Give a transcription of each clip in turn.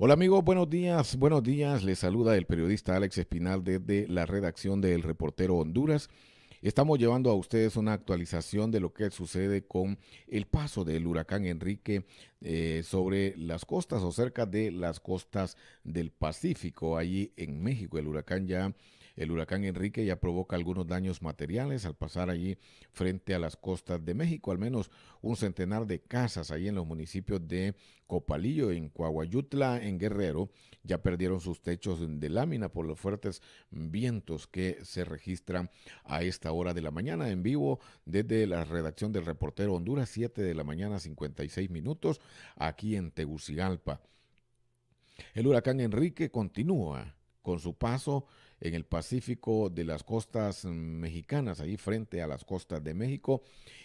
Hola amigos, buenos días, buenos días. Les saluda el periodista Alex Espinal desde la redacción del Reportero Honduras. Estamos llevando a ustedes una actualización de lo que sucede con el paso del huracán Enrique eh, sobre las costas o cerca de las costas del Pacífico, allí en México. El huracán ya el huracán Enrique ya provoca algunos daños materiales al pasar allí frente a las costas de México. Al menos un centenar de casas allí en los municipios de Copalillo, en Coahuayutla, en Guerrero, ya perdieron sus techos de lámina por los fuertes vientos que se registran a esta hora de la mañana en vivo desde la redacción del reportero Honduras, 7 de la mañana 56 minutos, aquí en Tegucigalpa. El huracán Enrique continúa con su paso en el Pacífico de las costas mexicanas, ahí frente a las costas de México,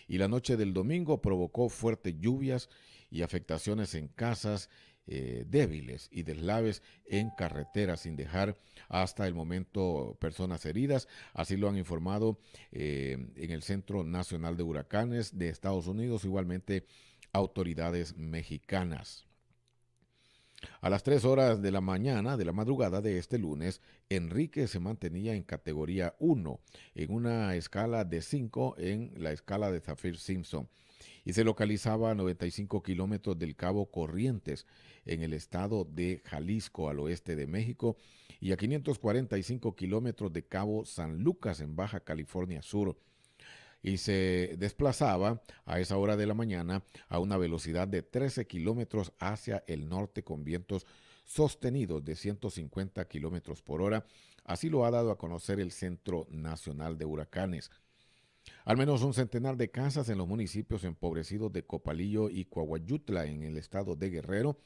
y la noche del domingo provocó fuertes lluvias y afectaciones en casas eh, débiles y deslaves en carreteras, sin dejar hasta el momento personas heridas. Así lo han informado eh, en el Centro Nacional de Huracanes de Estados Unidos, igualmente autoridades mexicanas. A las 3 horas de la mañana de la madrugada de este lunes, Enrique se mantenía en categoría 1, en una escala de 5 en la escala de Zafir Simpson, y se localizaba a 95 kilómetros del Cabo Corrientes, en el estado de Jalisco, al oeste de México, y a 545 kilómetros de Cabo San Lucas, en Baja California Sur y se desplazaba a esa hora de la mañana a una velocidad de 13 kilómetros hacia el norte con vientos sostenidos de 150 kilómetros por hora. Así lo ha dado a conocer el Centro Nacional de Huracanes. Al menos un centenar de casas en los municipios empobrecidos de Copalillo y Coahuayutla en el estado de Guerrero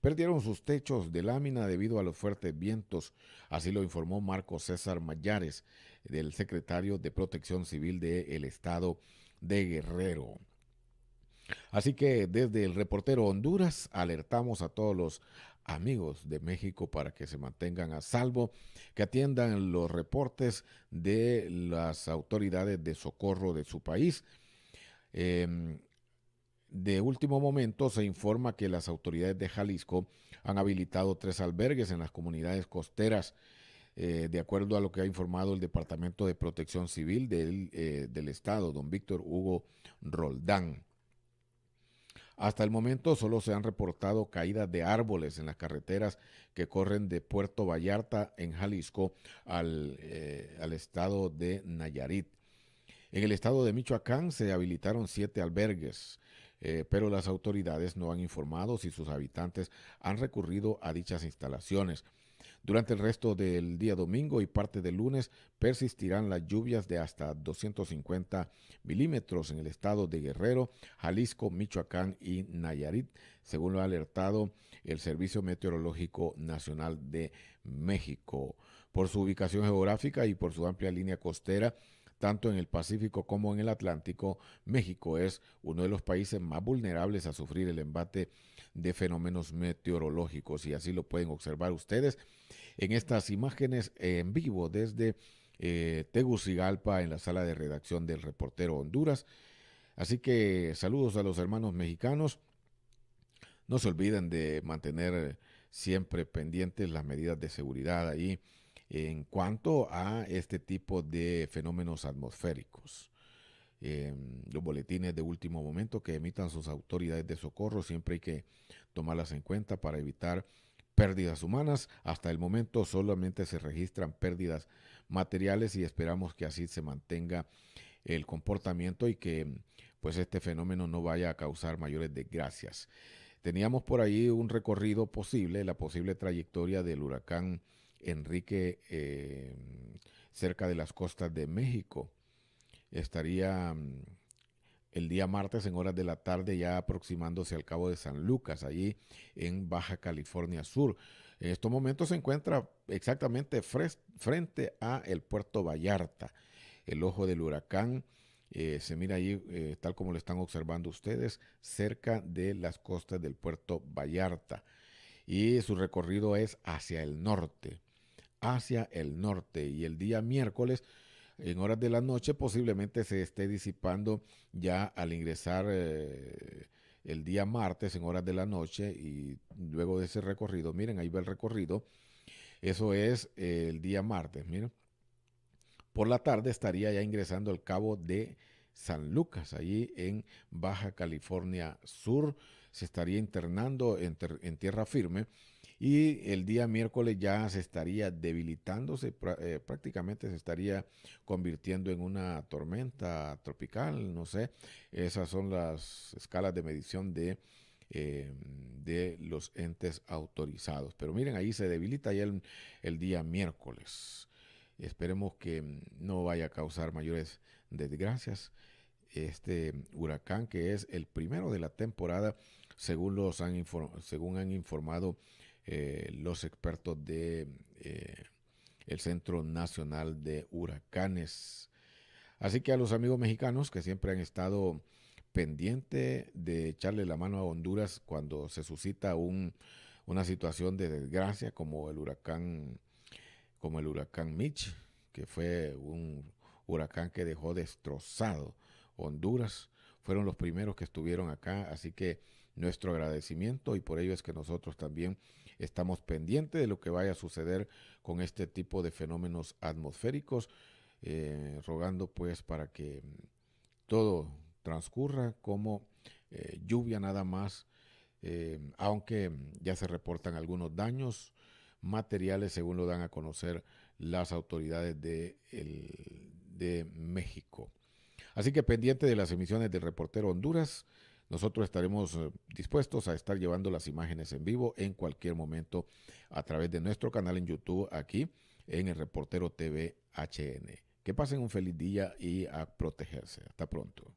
perdieron sus techos de lámina debido a los fuertes vientos, así lo informó Marco César Mayares, del secretario de Protección Civil del Estado de Guerrero. Así que desde el reportero Honduras alertamos a todos los amigos de México para que se mantengan a salvo, que atiendan los reportes de las autoridades de socorro de su país. Em, de último momento se informa que las autoridades de Jalisco han habilitado tres albergues en las comunidades costeras eh, de acuerdo a lo que ha informado el Departamento de Protección Civil eh, del, Estado, don Víctor Hugo Roldán. Hasta el momento solo se han reportado caídas de árboles en las carreteras que corren de Puerto Vallarta en Jalisco al, eh, estado de Nayarit. En el estado de Michoacán se habilitaron siete albergues, pero las autoridades no han informado si sus habitantes han recurrido a dichas instalaciones. Durante el resto del día domingo y parte del lunes persistirán las lluvias de hasta 250 milímetros en el estado de Guerrero, Jalisco, Michoacán y Nayarit, según lo ha alertado el Servicio Meteorológico Nacional de México. Por su ubicación geográfica y por su amplia línea costera, tanto en el Pacífico como en el Atlántico, México es uno de los países más vulnerables a sufrir el embate de fenómenos meteorológicos y así lo pueden observar ustedes en estas imágenes en vivo desde eh, Tegucigalpa en la sala de redacción del reportero Honduras. Así que saludos a los hermanos mexicanos. No se olviden de mantener siempre pendientes las medidas de seguridad ahí en cuanto a este tipo de fenómenos atmosféricos. Em, los boletines de último momento que emitan sus autoridades de socorro. Siempre hay que tomarlas en cuenta para evitar pérdidas humanas. Hasta el momento solamente se registran pérdidas materiales y esperamos que así se mantenga el comportamiento y que pues este fenómeno no vaya a causar mayores desgracias. Teníamos por ahí un recorrido posible, la posible trayectoria del huracán Enrique em, cerca de las costas de México estaría mm, el día martes en horas de la tarde ya aproximándose al Cabo de San Lucas, allí en Baja California Sur. En estos momentos se encuentra exactamente frente a el puerto Vallarta. El ojo del huracán eh, se mira allí, eh, tal como lo están observando ustedes, cerca de las costas del puerto Vallarta. Y su recorrido es hacia el norte, hacia el norte. Y el día miércoles en horas de la noche posiblemente se esté disipando ya al ingresar eh, el día martes en horas de la noche y luego de ese recorrido, miren, ahí va el recorrido, eso es eh, el día martes, miren. Por la tarde estaría ya ingresando el cabo de San Lucas, allí en Baja California Sur, se estaría internando en tierra firme y el día miércoles ya se estaría debilitándose, eh, prácticamente se estaría convirtiendo en una tormenta tropical, no sé, esas son las escalas de medición de, eh, de los entes autorizados. Pero miren, ahí se debilita ya el, el día miércoles. Esperemos que no vaya a causar mayores desgracias este huracán que es el primero de la temporada según los han según han informado eh, los expertos de eh, el Centro Nacional de Huracanes. Así que a los amigos mexicanos que siempre han estado pendiente de echarle la mano a Honduras cuando se suscita una situación de desgracia como el huracán como el huracán Mitch, que fue un huracán que dejó destrozado Honduras, fueron los primeros que estuvieron acá, así que nuestro agradecimiento y por ello es que nosotros también estamos pendientes de lo que vaya a suceder con este tipo de fenómenos atmosféricos, eh, rogando pues para que mm, todo transcurra como eh, lluvia nada más, eh, aunque mm, ya se reportan algunos daños materiales según lo dan a conocer las autoridades de, de México. Así que pendiente de las emisiones del reportero Honduras, nosotros estaremos eh, dispuestos a estar llevando las imágenes en vivo en cualquier momento a través de nuestro canal en YouTube aquí en el Reportero TV HN. Que pasen un feliz día y a protegerse. Hasta pronto.